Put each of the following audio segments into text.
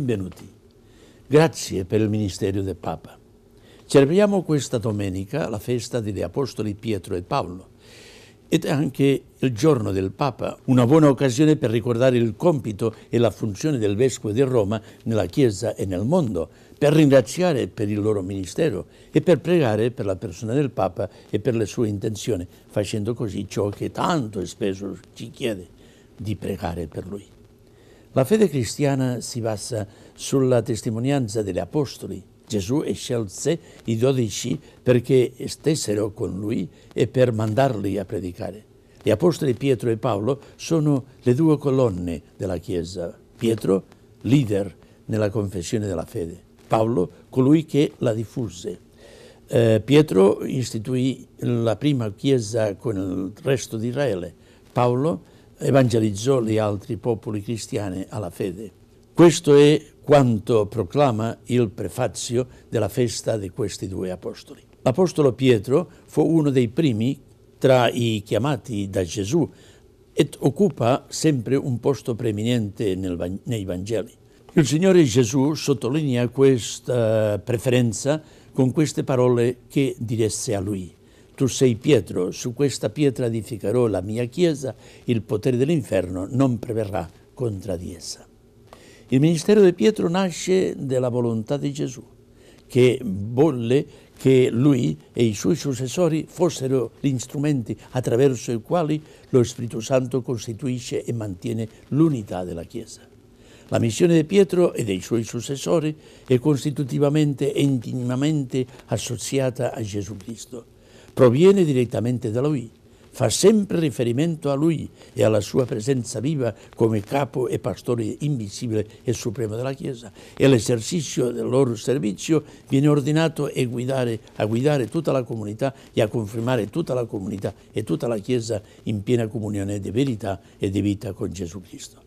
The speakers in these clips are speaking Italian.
Benvenuti. Grazie per il ministero del Papa. Celebriamo questa domenica la festa degli Apostoli Pietro e Paolo ed è anche il giorno del Papa, una buona occasione per ricordare il compito e la funzione del Vescovo di Roma nella Chiesa e nel mondo, per ringraziare per il loro ministero e per pregare per la persona del Papa e per le sue intenzioni, facendo così ciò che tanto e spesso ci chiede, di pregare per lui. La fede cristiana si basa sulla testimonianza degli apostoli. Gesù scelse i dodici perché stessero con lui e per mandarli a predicare. Gli apostoli Pietro e Paolo sono le due colonne della Chiesa. Pietro, leader nella confessione della fede. Paolo, colui che la diffuse. Eh, Pietro istituì la prima Chiesa con il resto di Israele. Paolo evangelizzò gli altri popoli cristiani alla fede. Questo è quanto proclama il prefazio della festa di questi due apostoli. L'apostolo Pietro fu uno dei primi tra i chiamati da Gesù ed occupa sempre un posto preeminente nel, nei Vangeli. Il Signore Gesù sottolinea questa preferenza con queste parole che diresse a lui tu sei Pietro, su questa pietra edificherò la mia chiesa, il potere dell'inferno non preverrà contro di essa. Il ministero di Pietro nasce dalla volontà di Gesù, che volle che lui e i suoi successori fossero gli strumenti attraverso i quali lo Spirito Santo costituisce e mantiene l'unità della Chiesa. La missione di Pietro e dei suoi successori è costitutivamente e intimamente associata a Gesù Cristo, proviene direttamente da lui, fa sempre riferimento a lui e alla sua presenza viva come capo e pastore invisibile e supremo della Chiesa e l'esercizio del loro servizio viene ordinato guidare, a guidare tutta la comunità e a confermare tutta la comunità e tutta la Chiesa in piena comunione di verità e di vita con Gesù Cristo.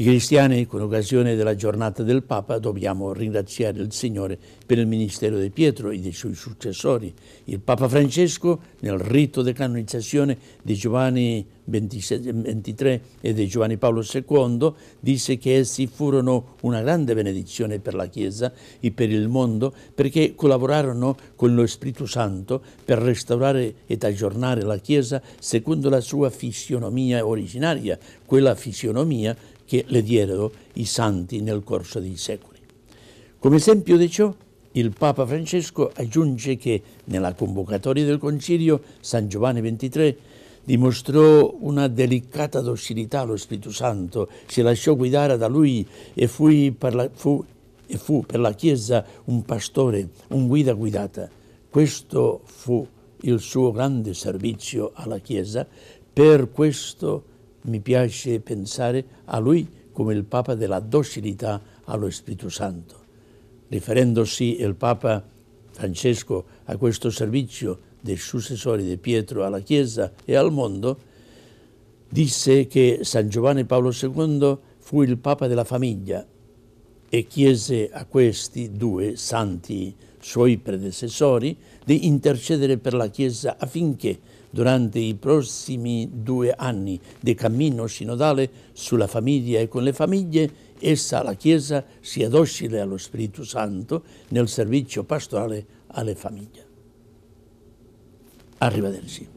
I cristiani, con occasione della giornata del Papa, dobbiamo ringraziare il Signore per il ministero di Pietro e dei suoi successori. Il Papa Francesco, nel rito di canonizzazione di Giovanni XXIII e di Giovanni Paolo II, disse che essi furono una grande benedizione per la Chiesa e per il mondo perché collaborarono con lo Spirito Santo per restaurare ed aggiornare la Chiesa secondo la sua fisionomia originaria, quella fisionomia che le diedero i santi nel corso dei secoli. Come esempio di ciò, il Papa Francesco aggiunge che nella convocatoria del Concilio San Giovanni XXIII dimostrò una delicata docilità allo Spirito Santo, si lasciò guidare da lui e fu per la, fu, e fu per la Chiesa un pastore, un guida guidata. Questo fu il suo grande servizio alla Chiesa, per questo mi piace pensare a lui come il Papa della docilità allo Spirito Santo. Riferendosi il Papa Francesco a questo servizio dei successori di Pietro alla Chiesa e al mondo, disse che San Giovanni Paolo II fu il Papa della famiglia e chiese a questi due santi suoi predecessori di intercedere per la Chiesa affinché durante i prossimi due anni di cammino sinodale sulla famiglia e con le famiglie, essa, la Chiesa, sia docile allo Spirito Santo nel servizio pastorale alle famiglie. Arrivederci.